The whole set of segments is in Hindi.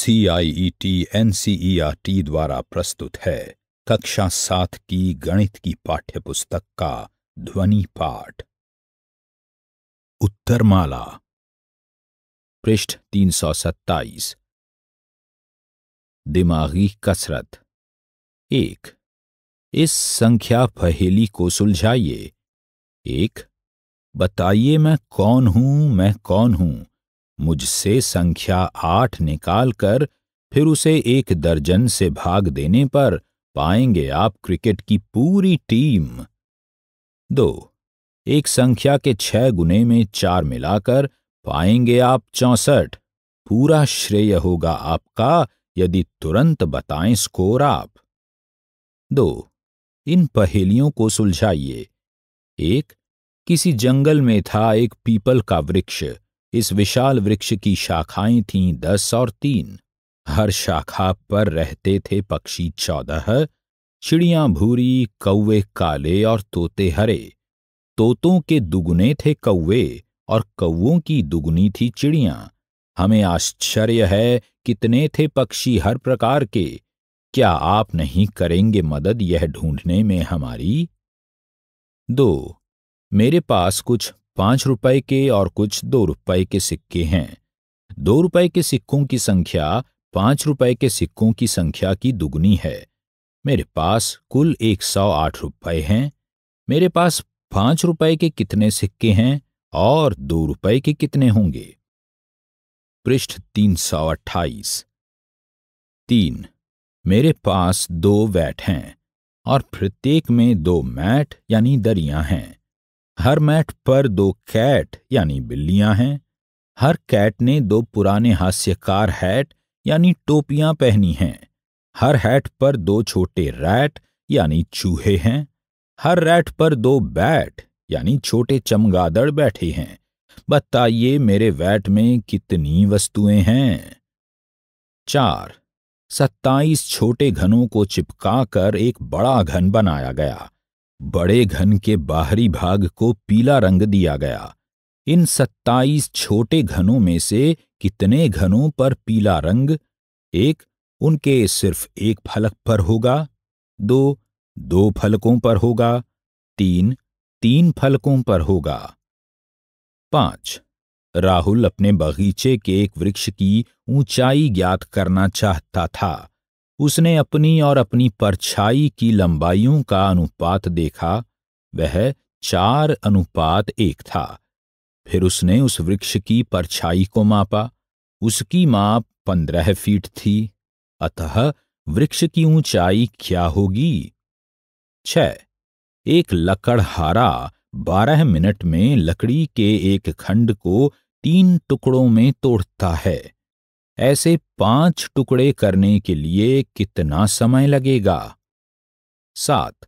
C I E T N C E R T द्वारा प्रस्तुत है कक्षा सात की गणित की पाठ्य पुस्तक का ध्वनि पाठ उत्तरमाला पृष्ठ तीन सौ सत्ताईस दिमागी कसरत एक इस संख्या पहेली को सुलझाइए एक बताइए मैं कौन हूं मैं कौन हूं मुझसे संख्या आठ निकालकर फिर उसे एक दर्जन से भाग देने पर पाएंगे आप क्रिकेट की पूरी टीम दो एक संख्या के छह गुने में चार मिलाकर पाएंगे आप चौसठ पूरा श्रेय होगा आपका यदि तुरंत बताएं स्कोर आप दो इन पहेलियों को सुलझाइए एक किसी जंगल में था एक पीपल का वृक्ष इस विशाल वृक्ष की शाखाएं थीं दस और तीन हर शाखा पर रहते थे पक्षी चौदह चिड़ियां भूरी कौवे काले और तोते हरे तोतों के दुगुने थे कौवे और कौओं की दुगुनी थी चिड़ियां हमें आश्चर्य है कितने थे पक्षी हर प्रकार के क्या आप नहीं करेंगे मदद यह ढूंढने में हमारी दो मेरे पास कुछ पाँच रुपए के और कुछ दो रुपए के सिक्के हैं दो रुपए के सिक्कों की संख्या पांच रुपए के सिक्कों की संख्या की दुगनी है मेरे पास कुल एक सौ आठ रुपए हैं मेरे पास पांच रुपए के कितने सिक्के हैं और दो रुपए के कितने होंगे पृष्ठ तीन सौ अट्ठाईस तीन मेरे पास दो वैट हैं और प्रत्येक में दो मैट यानी दरियां हैं हर मैट पर दो कैट यानी बिल्लियां हैं हर कैट ने दो पुराने हास्यकार हैट यानी टोपियां पहनी हैं हर हैट पर दो छोटे रैट यानी चूहे हैं हर रैट पर दो बैट यानी छोटे चमगादड़ बैठे हैं बताइए मेरे वैट में कितनी वस्तुएं हैं चार सत्ताईस छोटे घनों को चिपकाकर एक बड़ा घन बनाया गया बड़े घन के बाहरी भाग को पीला रंग दिया गया इन सत्ताईस छोटे घनों में से कितने घनों पर पीला रंग एक उनके सिर्फ एक फलक पर होगा दो दो फलकों पर होगा तीन तीन फलकों पर होगा पांच राहुल अपने बगीचे के एक वृक्ष की ऊंचाई ज्ञात करना चाहता था उसने अपनी और अपनी परछाई की लंबाइयों का अनुपात देखा वह चार अनुपात एक था फिर उसने उस वृक्ष की परछाई को मापा उसकी माप पंद्रह फीट थी अतः वृक्ष की ऊंचाई क्या होगी छ एक लकड़हारा बारह मिनट में लकड़ी के एक खंड को तीन टुकड़ों में तोड़ता है ऐसे पांच टुकड़े करने के लिए कितना समय लगेगा सात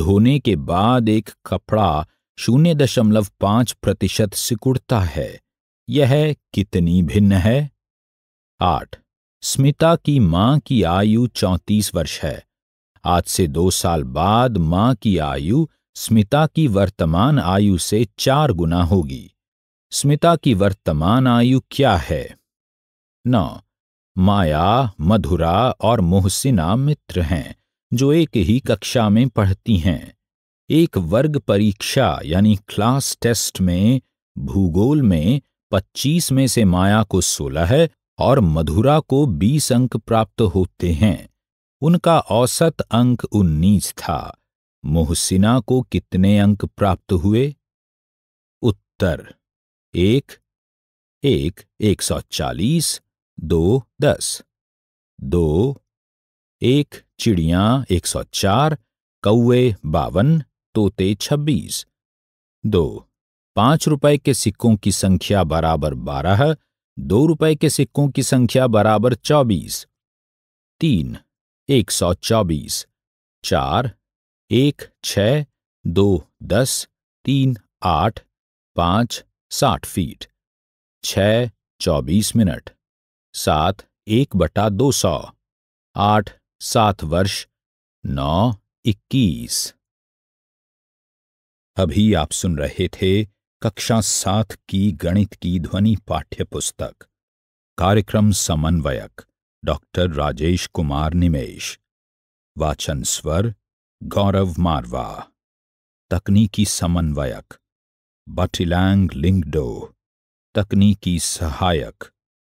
धोने के बाद एक कपड़ा शून्य दशमलव पांच प्रतिशत सिकुड़ता है यह कितनी भिन्न है आठ स्मिता की मां की आयु चौंतीस वर्ष है आज से दो साल बाद मां की आयु स्मिता की वर्तमान आयु से चार गुना होगी स्मिता की वर्तमान आयु क्या है नौ माया मधुरा और मोहसिना मित्र हैं जो एक ही कक्षा में पढ़ती हैं एक वर्ग परीक्षा यानी क्लास टेस्ट में भूगोल में 25 में से माया को 16 और मधुरा को 20 अंक प्राप्त होते हैं उनका औसत अंक 19 था मोहसिना को कितने अंक प्राप्त हुए उत्तर एक एक एक सौ चालीस दो दस दो एक चिड़िया एक सौ चार कौए बावन तोते छब्बीस दो पांच रुपए के सिक्कों की संख्या बराबर बारह दो रुपए के सिक्कों की संख्या बराबर चौबीस तीन एक सौ चौबीस चार एक छ दो दस तीन आठ पांच साठ फीट छ चौबीस मिनट सात एक बटा दो सौ आठ सात वर्ष नौ इक्कीस अभी आप सुन रहे थे कक्षा सात की गणित की ध्वनि पाठ्य पुस्तक कार्यक्रम समन्वयक डॉक्टर राजेश कुमार निमेश वाचन स्वर गौरव मारवा तकनीकी समन्वयक बटिलैंग लिंगडो तकनीकी सहायक